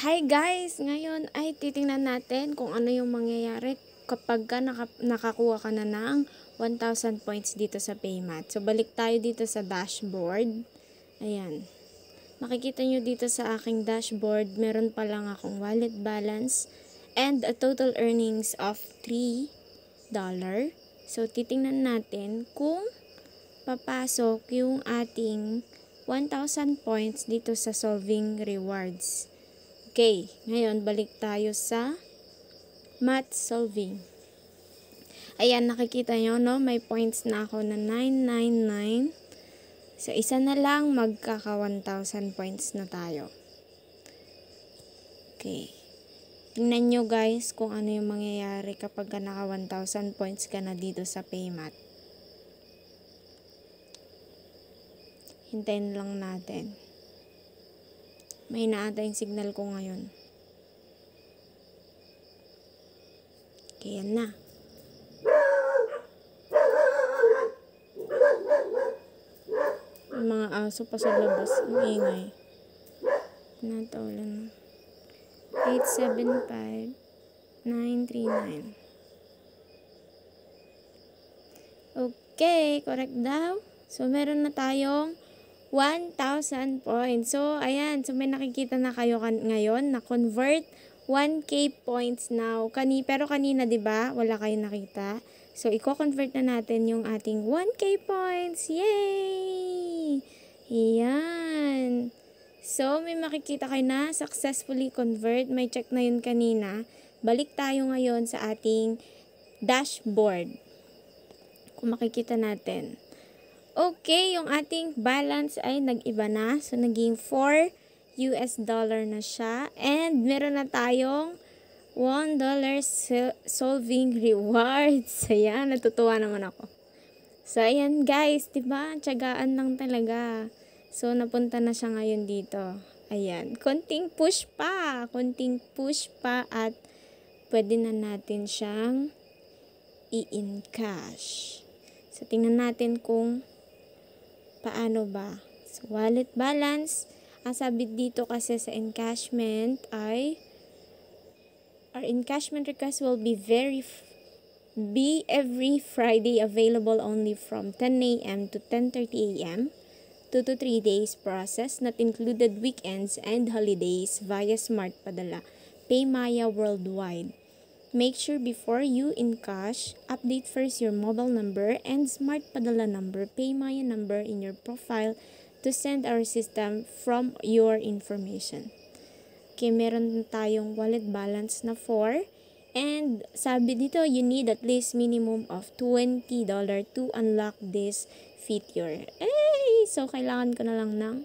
Hi guys! Ngayon ay titingnan natin kung ano yung mangyayari kapag ka naka, nakakuha ka na ng 1,000 points dito sa paymat. So, balik tayo dito sa dashboard. Ayan. Makikita nyo dito sa aking dashboard, meron pa lang akong wallet balance and a total earnings of $3. So, titingnan natin kung papasok yung ating 1,000 points dito sa solving rewards. Okay, ngayon balik tayo sa math solving. Ayan, nakikita nyo, no? May points na ako na 999. So, isa na lang, magkaka 1,000 points na tayo. Okay. Tingnan nyo guys kung ano yung mangyayari kapag ka naka 1,000 points ka na dito sa paymat. Hintayin lang natin. May naata yung signal ko ngayon. Kaya na. Yung mga aso pa sa labas. Ang ingay. Nataulan. 875-939. Okay, correct daw. So, meron na tayong 1,000 points. So, ayan. So, may nakikita na kayo ngayon na convert 1K points now. Kani pero kanina, di ba wala kayo nakita. So, i-convert na natin yung ating 1K points. Yay! Ayan. So, may makikita kayo na successfully convert. May check na yun kanina. Balik tayo ngayon sa ating dashboard. Kung makikita natin. Okay, yung ating balance ay nag-iba na. So, naging 4 US dollar na siya. And, meron na tayong $1 dollar solving rewards. Ayan, natutuwa naman ako. So, ayan guys, diba? Tsagaan lang talaga. So, napunta na siya ngayon dito. Ayan, konting push pa. Konting push pa at pwede na natin siyang i-encash. So, tingnan natin kung Paano ba? So, wallet balance, ang sabi dito kasi sa encashment ay our encashment request will be very be every Friday available only from 10 a.m. to 10.30 a.m. 2 to 3 days process not included weekends and holidays via smart padala. Paymaya worldwide. Make sure before you in cash, update first your mobile number and smart padala number, PayMaya number in your profile to send our system from your information. Okay, meron tayong wallet balance na 4. And sabi dito, you need at least minimum of $20 to unlock this feature. Eh, so kailangan ko na lang ng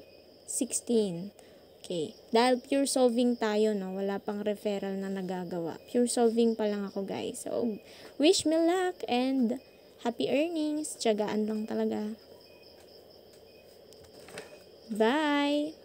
16. Okay. Dahil pure solving tayo, no? Wala pang referral na nagagawa. Pure solving pa lang ako, guys. So, wish me luck and happy earnings. Tiyagaan lang talaga. Bye!